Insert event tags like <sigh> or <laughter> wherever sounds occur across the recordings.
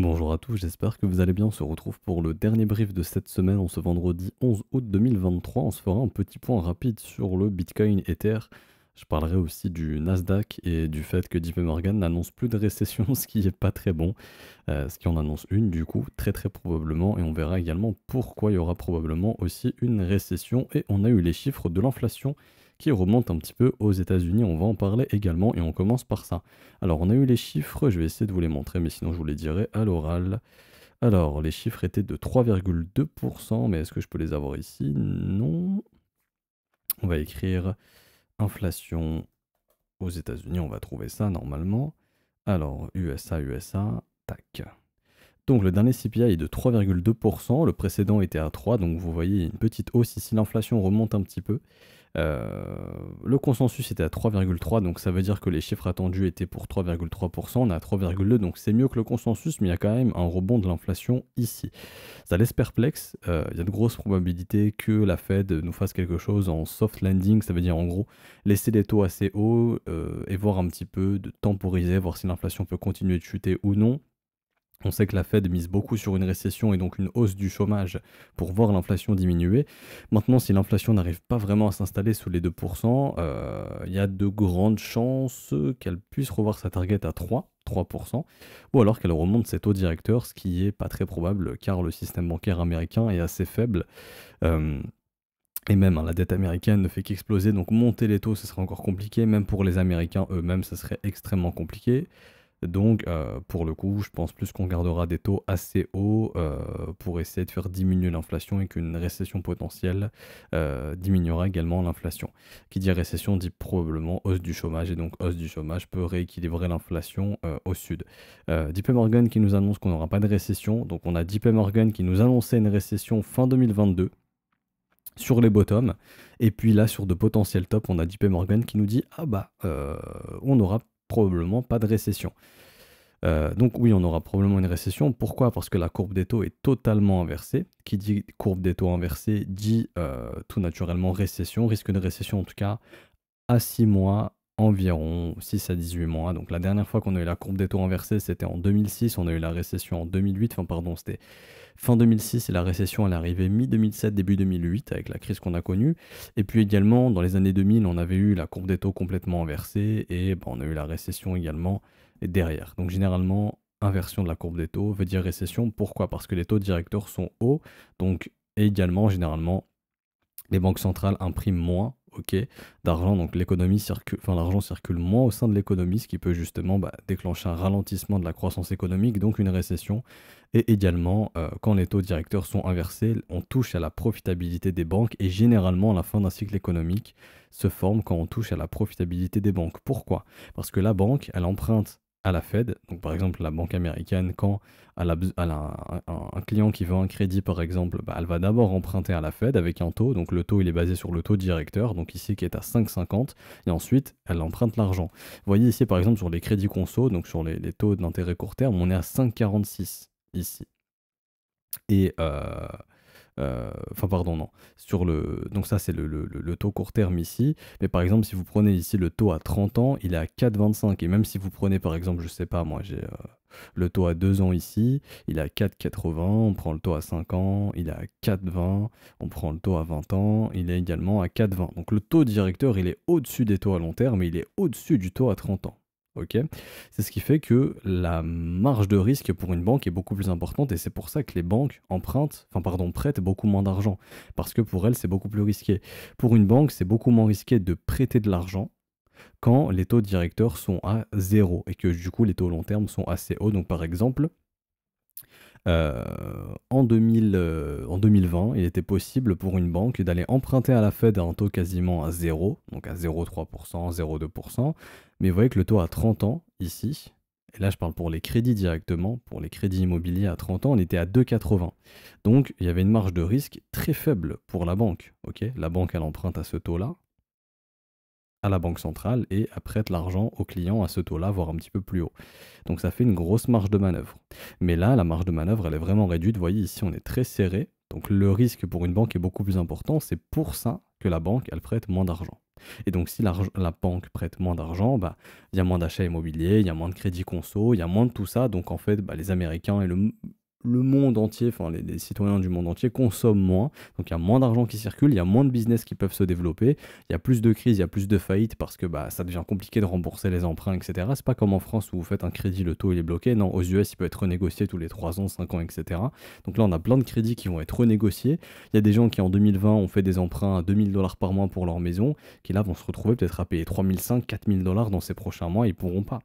Bonjour à tous, j'espère que vous allez bien. On se retrouve pour le dernier brief de cette semaine. On ce vendredi 11 août 2023. On se fera un petit point rapide sur le Bitcoin Ether. Je parlerai aussi du Nasdaq et du fait que JP Morgan n'annonce plus de récession, <laughs> ce qui n'est pas très bon, euh, ce qui en annonce une du coup, très très probablement, et on verra également pourquoi il y aura probablement aussi une récession. Et on a eu les chiffres de l'inflation qui remonte un petit peu aux États-Unis. On va en parler également et on commence par ça. Alors, on a eu les chiffres, je vais essayer de vous les montrer, mais sinon je vous les dirai à l'oral. Alors, les chiffres étaient de 3,2%, mais est-ce que je peux les avoir ici Non. On va écrire inflation aux États-Unis, on va trouver ça normalement. Alors, USA, USA, tac. Donc le dernier CPI est de 3,2%, le précédent était à 3, donc vous voyez une petite hausse ici, l'inflation remonte un petit peu. Euh, le consensus était à 3,3, donc ça veut dire que les chiffres attendus étaient pour 3,3%, on est à 3,2, donc c'est mieux que le consensus, mais il y a quand même un rebond de l'inflation ici. Ça laisse perplexe, euh, il y a de grosses probabilités que la Fed nous fasse quelque chose en soft landing, ça veut dire en gros laisser les taux assez hauts euh, et voir un petit peu, de temporiser, voir si l'inflation peut continuer de chuter ou non. On sait que la Fed mise beaucoup sur une récession et donc une hausse du chômage pour voir l'inflation diminuer. Maintenant, si l'inflation n'arrive pas vraiment à s'installer sous les 2%, euh, il y a de grandes chances qu'elle puisse revoir sa target à 3, 3%, ou alors qu'elle remonte ses taux directeurs, ce qui n'est pas très probable car le système bancaire américain est assez faible. Euh, et même, hein, la dette américaine ne fait qu'exploser, donc monter les taux, ce serait encore compliqué. Même pour les Américains eux-mêmes, ce serait extrêmement compliqué. Donc, euh, pour le coup, je pense plus qu'on gardera des taux assez hauts euh, pour essayer de faire diminuer l'inflation et qu'une récession potentielle euh, diminuera également l'inflation. Qui dit récession dit probablement hausse du chômage et donc hausse du chômage peut rééquilibrer l'inflation au sud. D.P. Morgan qui nous annonce qu'on n'aura pas de récession. Donc, on a D.P. Morgan qui nous annonçait une récession fin 2022 sur les bottoms. Et puis là, sur de potentiels tops, on a D.P. Morgan qui nous dit Ah bah, on aura probablement pas de récession. Euh, donc oui, on aura probablement une récession. Pourquoi Parce que la courbe des taux est totalement inversée. Qui dit courbe des taux inversée dit euh, tout naturellement récession, risque de récession en tout cas à 6 mois environ, 6 à 18 mois. Donc la dernière fois qu'on a eu la courbe des taux inversée, c'était en 2006, on a eu la récession en 2008, enfin pardon, c'était Fin 2006 et la récession, elle est arrivée mi-2007, début 2008 avec la crise qu'on a connue. Et puis également, dans les années 2000, on avait eu la courbe des taux complètement inversée et bah, on a eu la récession également derrière. Donc généralement, inversion de la courbe des taux veut dire récession. Pourquoi Parce que les taux directeurs sont hauts. Donc également, généralement, les banques centrales impriment moins ok, d'argent. Donc l'économie l'argent circule moins au sein de l'économie, ce qui peut justement bah, déclencher un ralentissement de la croissance économique, donc une récession. Et également, euh, quand les taux directeurs sont inversés, on touche à la profitabilité des banques et généralement la fin d'un cycle économique se forme quand on touche à la profitabilité des banques. Pourquoi Parce que la banque, elle emprunte à la Fed. Donc par exemple, la banque américaine, quand elle un, client qui veut un crédit, par exemple, bah, elle va d'abord emprunter à la Fed avec un taux. Donc le taux, il est basé sur le taux directeur, donc ici qui est à 5,50. Et ensuite, elle emprunte l'argent. Vous voyez ici, par exemple, sur les crédits conso, donc sur les, taux d'intérêt court terme, on est à 5,46 ici. Et euh, euh, enfin, pardon, non. Sur le, donc ça, c'est le, taux court terme ici. Mais par exemple, si vous prenez ici le taux à 30 ans, il est à 4,25. Et même si vous prenez, par exemple, je sais pas, moi, j'ai euh, le taux à 2 ans ici, il est à 4,80. On prend le taux à 5 ans, il est à 4,20. On prend le taux à 20 ans, il est également à 4,20. Donc le taux directeur, il est au-dessus des taux à long terme mais il est au-dessus du taux à 30 ans c'est ce qui fait que la marge de risque pour une banque est beaucoup plus importante et c'est pour ça que les banques empruntent, enfin pardon, prêtent beaucoup moins d'argent parce que pour elles c'est beaucoup plus risqué. Pour une banque, c'est beaucoup moins risqué de prêter de l'argent quand les taux directeurs sont à zéro et que du coup les taux long terme sont assez hauts. Donc par exemple, euh, en, 2020, euh, il était possible pour une banque d'aller emprunter à la Fed à un taux quasiment à 0, donc à 0,3%, 0,2%, mais vous voyez que le taux à 30 ans, ici, et là je parle pour les crédits directement, pour les crédits immobiliers à 30 ans, on était à 2,80. Donc il y avait une marge de risque très faible pour la banque. la banque, elle emprunte à ce taux-là, à la banque centrale et prête l'argent aux clients à ce taux-là, voire un petit peu plus haut. Donc ça fait une grosse marge de manœuvre. Mais là, la marge de manœuvre, elle est vraiment réduite. Vous voyez, ici, on est très serré. Donc le risque pour une banque est beaucoup plus important. C'est pour ça que la banque, elle prête moins d'argent. Et donc si la, banque prête moins d'argent, bah, il y a moins d'achats immobiliers, il y a moins de crédits conso, il y a moins de tout ça. Donc en fait, bah, les Américains et le, le monde entier, enfin les, citoyens du monde entier consomment moins. Donc il y a moins d'argent qui circule, il y a moins de business qui peuvent se développer, il y a plus de crises, il y a plus de faillites parce que bah, ça devient compliqué de rembourser les emprunts, etc. C'est pas comme en France où vous faites un crédit, le taux il est bloqué. Non, aux US il peut être renégocié tous les 3 ans, 5 ans, etc. Donc là on a plein de crédits qui vont être renégociés. Il y a des gens qui en 2020 ont fait des emprunts à 2000 dollars par mois pour leur maison, qui là vont se retrouver peut-être à payer 3500, 4000 dollars dans ces prochains mois, ils pourront pas.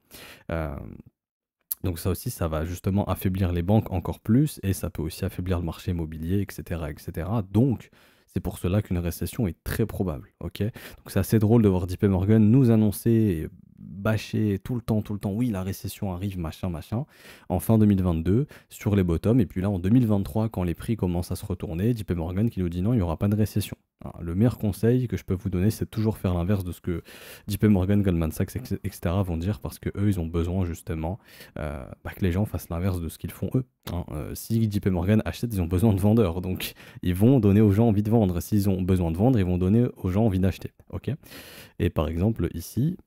Euh, donc ça aussi, ça va justement affaiblir les banques encore plus et ça peut aussi affaiblir le marché immobilier, etc. Donc c'est pour cela qu'une récession est très probable. ok Donc c'est assez drôle de voir D.P. Morgan nous annoncer bâcher tout le temps, tout le temps, oui, la récession arrive, machin, machin, en fin 2022, sur les bottoms, et puis là, en 2023, quand les prix commencent à se retourner, JP Morgan qui nous dit non, il n'y aura pas de récession. Hein, le meilleur conseil que je peux vous donner, c'est toujours faire l'inverse de ce que JP Morgan, Goldman Sachs, etc. vont dire, parce que eux, ils ont besoin justement euh, bah, que les gens fassent l'inverse de ce qu'ils font eux. Hein, euh, si JP Morgan achète, ils ont besoin de vendeurs, donc ils vont donner aux gens envie de vendre. S'ils ont besoin de vendre, ils vont donner aux gens envie d'acheter. Ok Et par exemple, ici,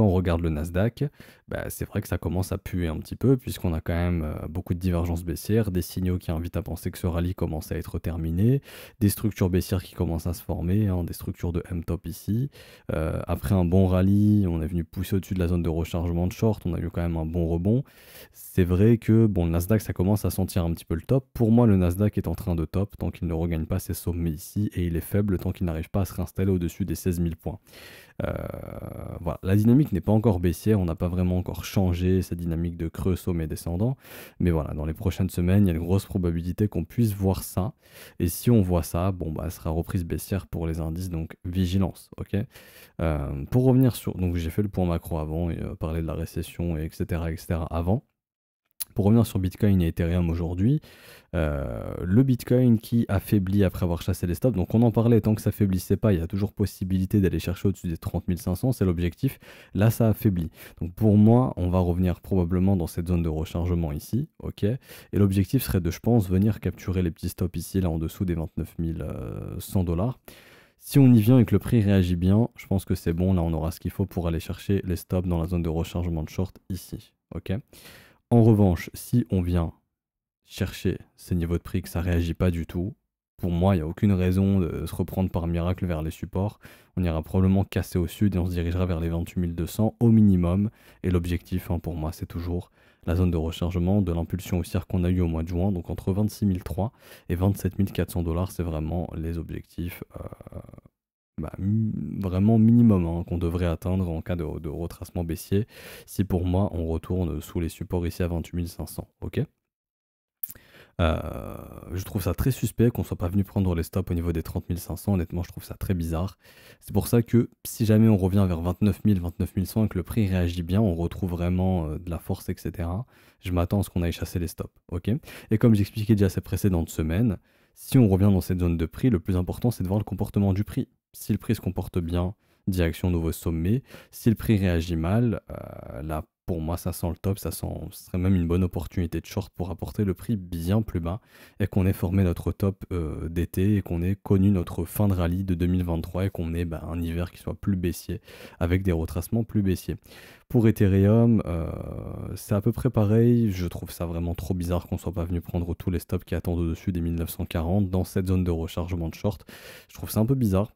on regarde le Nasdaq, bah, c'est vrai que ça commence à puer un petit peu, puisqu'on a quand même euh, beaucoup de divergences baissières, des signaux qui invitent à penser que ce rallye commence à être terminé, des structures baissières qui commencent à se former, hein, des structures de M-top ici. Euh, après un bon rallye, on est venu pousser au-dessus de la zone de rechargement de short, on a eu quand même un bon rebond. C'est vrai que bon, le Nasdaq, ça commence à sentir un petit peu le top. Pour moi, le Nasdaq est en train de top tant qu'il ne regagne pas ses sommets ici, et il est faible tant qu'il n'arrive pas à se réinstaller au-dessus des 16 000 points. Euh, voilà, la dynamique n'est pas encore baissière, on n'a pas vraiment encore changé sa dynamique de creux, sommet, descendant. Mais voilà, dans les prochaines semaines, il y a une grosse probabilité qu'on puisse voir ça. Et si on voit ça, bon, bah, sera reprise baissière pour les indices, donc vigilance, ok euh, Pour revenir sur... Donc j'ai fait le point macro avant, et parlé euh, parler de la récession, et etc., etc., avant. Pour revenir sur Bitcoin et Ethereum aujourd'hui, euh, le Bitcoin qui affaiblit après avoir chassé les stops, donc on en parlait, tant que ça faiblissait pas, il y a toujours possibilité d'aller chercher au-dessus des 30 500, c'est l'objectif, là ça affaiblit. Donc pour moi, on va revenir probablement dans cette zone de rechargement ici, ok, et l'objectif serait de, je pense, venir capturer les petits stops ici, là en dessous des 29 100 euh, dollars. Si on y vient et que le prix réagit bien, je pense que c'est bon, là on aura ce qu'il faut pour aller chercher les stops dans la zone de rechargement de short ici, ok en revanche, si on vient chercher ces niveaux de prix que ça ne réagit pas du tout, pour moi, il n'y a aucune raison de se reprendre par miracle vers les supports. On ira probablement casser au sud et on se dirigera vers les 28 200 au minimum. Et l'objectif, hein, pour moi, c'est toujours la zone de rechargement de l'impulsion haussière qu'on a eue au mois de juin. Donc entre 26 300 et 27 400 dollars, c'est vraiment les objectifs euh, bah, vraiment minimum hein, qu'on devrait atteindre en cas de, retracement baissier si pour moi on retourne sous les supports ici à 28 500. Ok euh, je trouve ça très suspect qu'on ne soit pas venu prendre les stops au niveau des 30 500. Honnêtement, je trouve ça très bizarre. C'est pour ça que si jamais on revient vers 29 000, 29 100 et que le prix réagit bien, on retrouve vraiment euh, de la force, etc. Je m'attends à ce qu'on aille chasser les stops. ok et comme j'expliquais déjà ces précédentes semaines, si on revient dans cette zone de prix, le plus important c'est de voir le comportement du prix. Si le prix se comporte bien, direction nouveau sommet. Si le prix réagit mal, euh, la... là pour moi, ça sent le top, ça sent, ce serait même une bonne opportunité de short pour apporter le prix bien plus bas et qu'on ait formé notre top euh, d'été et qu'on ait connu notre fin de rallye de 2023 et qu'on ait bah, un hiver qui soit plus baissier avec des retracements plus baissiers. Pour Ethereum, euh, c'est à peu près pareil. Je trouve ça vraiment trop bizarre qu'on soit pas venu prendre tous les stops qui attendent au-dessus des 1940 dans cette zone de rechargement de short. Je trouve ça un peu bizarre.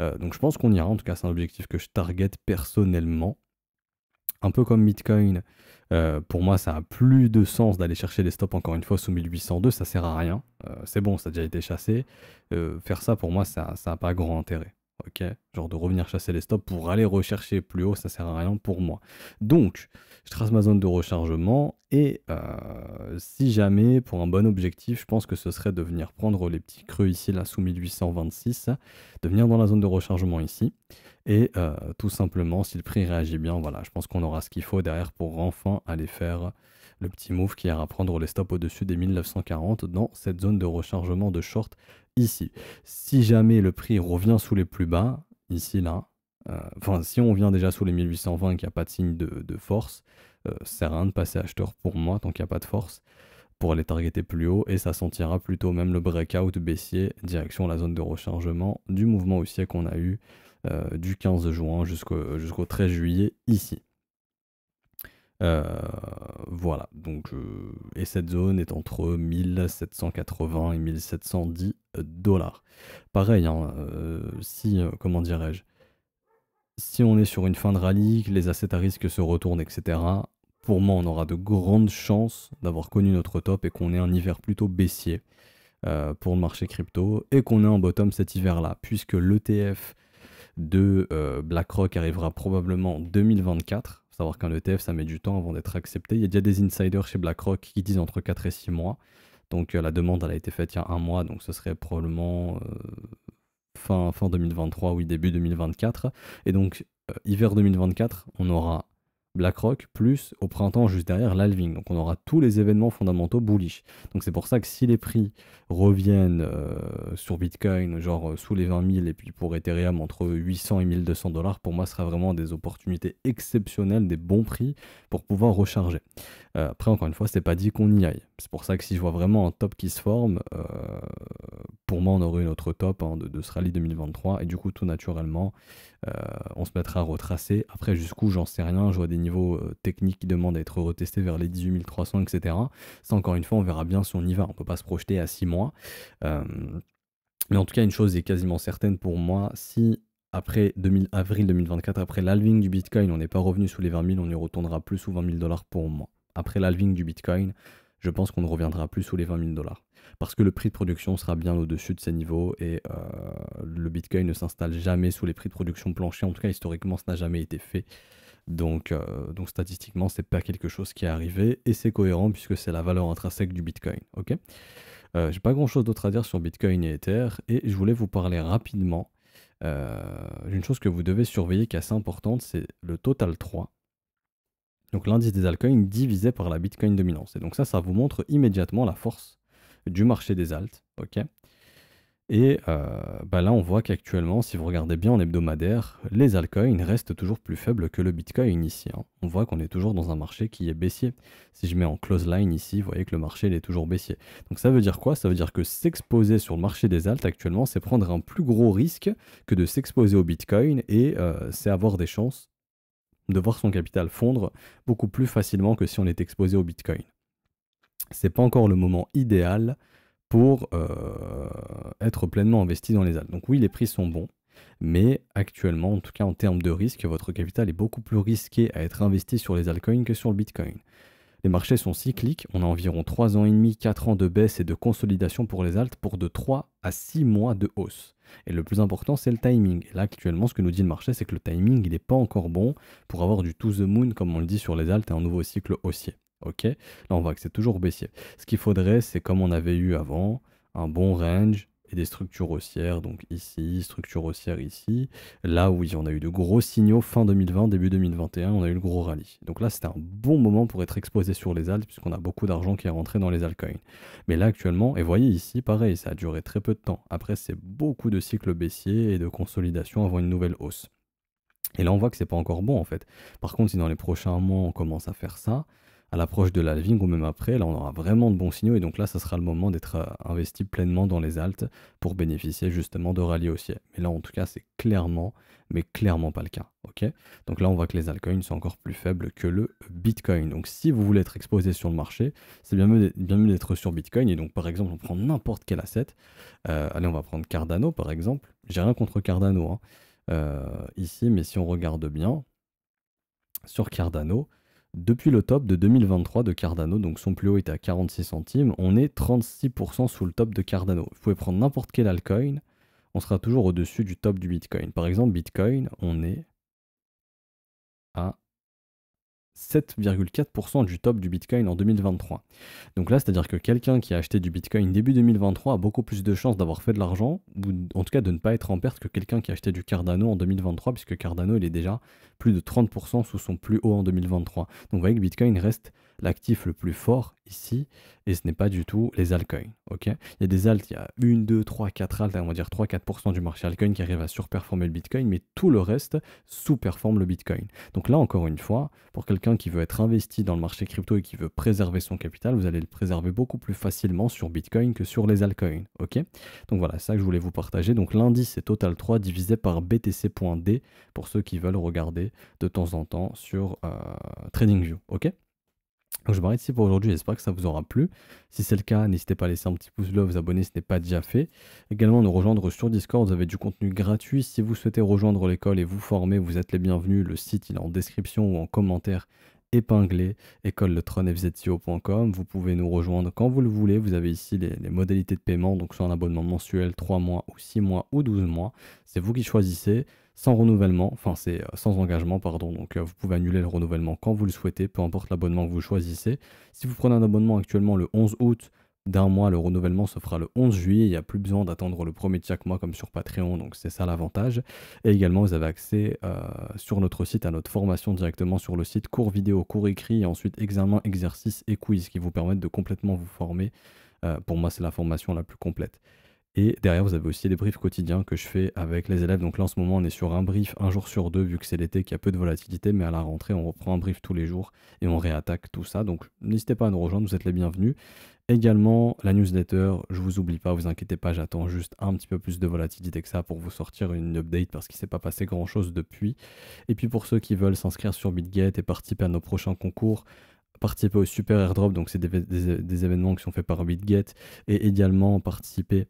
Euh, donc je pense qu'on ira. En tout cas, c'est un objectif que je target personnellement un peu comme Bitcoin, euh, pour moi, ça a plus de sens d'aller chercher les stops encore une fois sous 1802, ça sert à rien. Euh, c'est bon, ça a déjà été chassé. Euh, faire ça, pour moi, ça n'a pas grand intérêt. Ok, genre de revenir chasser les stops pour aller rechercher plus haut, ça sert à rien pour moi. Donc, je trace ma zone de rechargement et si jamais pour un bon objectif, je pense que ce serait de venir prendre les petits creux ici là sous 1826, de venir dans la zone de rechargement ici. Et euh, tout simplement, si le prix réagit bien, voilà, je pense qu'on aura ce qu'il faut derrière pour enfin aller faire le petit move qui ira prendre les stops au-dessus des 1940 dans cette zone de rechargement de short ici. Si jamais le prix revient sous les plus bas, ici là, euh, enfin si on vient déjà sous les 1820 et qu'il n'y a pas de signe de, force, c'est euh, sert rien de passer acheteur pour moi tant qu'il n'y a pas de force pour aller targeter plus haut et ça sentira plutôt même le breakout baissier direction la zone de rechargement du mouvement haussier qu'on a eu euh, du 15 juin jusqu'au 13 juillet ici. Euh, voilà, donc, euh, et cette zone est entre 1780 et 1710 dollars. Pareil, hein, si, comment dirais-je, si on est sur une fin de rallye, que les assets à risque se retournent, etc., pour moi, on aura de grandes chances d'avoir connu notre top et qu'on ait un hiver plutôt baissier pour le marché crypto et qu'on ait un bottom cet hiver-là, puisque l'ETF de euh, BlackRock arrivera probablement en 2024. Faut savoir qu'un ETF, ça met du temps avant d'être accepté. Il y a déjà des insiders chez BlackRock qui disent entre 4 et 6 mois. Donc euh, la demande, elle a été faite il y a un mois, donc ce serait probablement euh, fin, fin 2023, oui, début 2024. Et donc, hiver 2024, on aura BlackRock, plus au printemps juste derrière l'alving. Donc on aura tous les événements fondamentaux bullish. Donc c'est pour ça que si les prix reviennent euh, sur Bitcoin, genre euh, sous les 20 000, et puis pour Ethereum entre 800 et 1200 dollars, pour moi ce sera vraiment des opportunités exceptionnelles, des bons prix pour pouvoir recharger. Euh, après encore une fois, c'est pas dit qu'on y aille. C'est pour ça que si je vois vraiment un top qui se forme, pour moi on aurait une autre top hein, de, de, ce rallye 2023, et du coup tout naturellement euh, on se mettra à retracer. Après, jusqu'où, j'en sais rien. Je vois des niveaux euh, techniques qui demandent à être retestés vers les 18 300, etc. Ça, encore une fois, on verra bien si on y va. On peut pas se projeter à 6 mois. Euh, mais en tout cas, une chose est quasiment certaine pour moi. Si après avril 2024, après l'alving du Bitcoin, on n'est pas revenu sous les 20 000, on y retournera plus ou 20 000 dollars pour moi. Après l'alving du Bitcoin, je pense qu'on ne reviendra plus sous les 20 000 dollars. Parce que le prix de production sera bien au-dessus de ces niveaux et euh, le Bitcoin ne s'installe jamais sous les prix de production planchés, En tout cas, historiquement, ça n'a jamais été fait. Donc, statistiquement, euh, donc statistiquement, c'est pas quelque chose qui est arrivé et c'est cohérent puisque c'est la valeur intrinsèque du Bitcoin. Ok, euh, j'ai pas grand chose d'autre à dire sur Bitcoin et Ether et je voulais vous parler rapidement euh, d'une chose que vous devez surveiller qui est assez importante, c'est le total 3. Donc l'indice des altcoins divisé par la Bitcoin dominance. Et donc ça, ça vous montre immédiatement la force du marché des altes. et euh, bah là, on voit qu'actuellement, si vous regardez bien en hebdomadaire, les altcoins restent toujours plus faibles que le Bitcoin ici. Hein. On voit qu'on est toujours dans un marché qui est baissier. Si je mets en close line ici, vous voyez que le marché est toujours baissier. Donc ça veut dire quoi Ça veut dire que s'exposer sur le marché des altes actuellement, c'est prendre un plus gros risque que de s'exposer au Bitcoin et euh, c'est avoir des chances de voir son capital fondre beaucoup plus facilement que si on est exposé au Bitcoin. C'est pas encore le moment idéal pour euh, être pleinement investi dans les altcoins. Donc oui, les prix sont bons, mais actuellement, en tout cas en termes de risque, votre capital est beaucoup plus risqué à être investi sur les altcoins que sur le Bitcoin. Les marchés sont cycliques, on a environ 3 ans et demi, 4 ans de baisse et de consolidation pour les altes pour de 3 à 6 mois de hausse. Et le plus important, c'est le timing. là, actuellement, ce que nous dit le marché, c'est que le timing, n'est pas encore bon pour avoir du to the moon, comme on le dit sur les altes, et un nouveau cycle haussier. Ok Là, on voit que c'est toujours baissier. Ce qu'il faudrait, c'est comme on avait eu avant, un bon range, et des structures haussières, donc ici, structure haussière ici. Là où on a eu de gros signaux fin 2020, début 2021, on a eu le gros rallye. Donc là, c'était un bon moment pour être exposé sur les alt, puisqu'on a beaucoup d'argent qui est rentré dans les altcoins. Mais là, actuellement, et voyez ici, pareil, ça a duré très peu de temps. Après, c'est beaucoup de cycles baissiers et de consolidation avant une nouvelle hausse. Et là, on voit que ce c'est pas encore bon en fait. Par contre, si dans les prochains mois, on commence à faire ça, à l'approche de l'alving ou même après, là on aura vraiment de bons signaux et donc là ça sera le moment d'être euh, investi pleinement dans les altes pour bénéficier justement de rallye aussi. Mais là en tout cas c'est clairement, mais clairement pas le cas. ok donc là on voit que les altcoins sont encore plus faibles que le Bitcoin. Donc si vous voulez être exposé sur le marché, c'est bien mieux d'être sur Bitcoin et donc par exemple on prend n'importe quel asset. Euh, allez on va prendre Cardano par exemple. J'ai rien contre Cardano hein. euh, ici, mais si on regarde bien sur Cardano, depuis le top de 2023 de Cardano, donc son plus haut était à 46 centimes, on est 36% sous le top de Cardano. Vous pouvez prendre n'importe quel altcoin, on sera toujours au-dessus du top du Bitcoin. Par exemple, Bitcoin, on est à 7,4% du top du Bitcoin en 2023. Donc là, c'est-à-dire que quelqu'un qui a acheté du Bitcoin début 2023 a beaucoup plus de chances d'avoir fait de l'argent, ou en tout cas de ne pas être en perte que quelqu'un qui a acheté du Cardano en 2023, puisque Cardano, il est déjà plus de 30% sous son plus haut en 2023. Donc vous voyez que Bitcoin reste l'actif le plus fort ici, et ce n'est pas du tout les altcoins. ok il y a des alts, il y a 1, 2, 3, 4 alts, on va dire 3-4% du marché altcoin qui arrive à surperformer le Bitcoin, mais tout le reste sous-performe le Bitcoin. Donc là, encore une fois, pour quelqu'un qui veut être investi dans le marché crypto et qui veut préserver son capital, vous allez le préserver beaucoup plus facilement sur Bitcoin que sur les altcoins. ok Donc voilà, ça que je voulais vous partager. Donc l'indice est Total 3 divisé par BTC.D pour ceux qui veulent regarder de temps en temps sur euh, TradingView. ok je m'arrête ici pour aujourd'hui, j'espère que ça vous aura plu. Si c'est le cas, n'hésitez pas à laisser un petit pouce bleu, vous abonner si ce n'est pas déjà fait. Également nous rejoindre sur Discord, vous avez du contenu gratuit. Si vous souhaitez rejoindre l'école et vous former, vous êtes les bienvenus. Le site il est en description ou en commentaire épinglé, écoleletronfzio.com. Vous pouvez nous rejoindre quand vous le voulez. Vous avez ici les, les, modalités de paiement, donc soit un abonnement mensuel, 3 mois ou 6 mois ou 12 mois. C'est vous qui choisissez sans renouvellement, enfin c'est euh, sans engagement, pardon, donc euh, vous pouvez annuler le renouvellement quand vous le souhaitez, peu importe l'abonnement que vous choisissez. Si vous prenez un abonnement actuellement le 11 août, d'un mois, le renouvellement se fera le 11 juillet. Il n'y a plus besoin d'attendre le premier de chaque mois comme sur Patreon, donc c'est ça l'avantage. Et également, vous avez accès euh, sur notre site à notre formation directement sur le site, cours vidéo, cours écrit, et ensuite examen, exercice et quiz qui vous permettent de complètement vous former. pour moi, c'est la formation la plus complète. Et derrière, vous avez aussi des briefs quotidiens que je fais avec les élèves. Donc là, en ce moment, on est sur un brief un jour sur deux, vu que c'est l'été, qu'il y a peu de volatilité. Mais à la rentrée, on reprend un brief tous les jours et on réattaque tout ça. Donc n'hésitez pas à nous rejoindre, vous êtes les bienvenus. Également, la newsletter, je vous oublie pas, vous inquiétez pas, j'attends juste un petit peu plus de volatilité que ça pour vous sortir une update parce qu'il ne s'est pas passé grand chose depuis. Et puis pour ceux qui veulent s'inscrire sur BitGet et participer à nos prochains concours, participer au Super Airdrop, donc c'est des, des, événements qui sont faits par BitGet, et également participer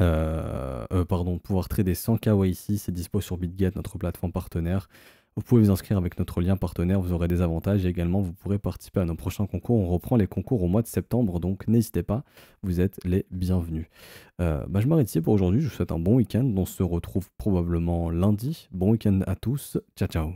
euh, euh, pardon, pouvoir trader sans ici, c'est dispo sur BitGet, notre plateforme partenaire. Vous pouvez vous inscrire avec notre lien partenaire, vous aurez des avantages et également vous pourrez participer à nos prochains concours. On reprend les concours au mois de septembre, donc n'hésitez pas, vous êtes les bienvenus. Euh, bah, je m'arrête ici pour aujourd'hui, je vous souhaite un bon week-end, on se retrouve probablement lundi. Bon week-end à tous, ciao ciao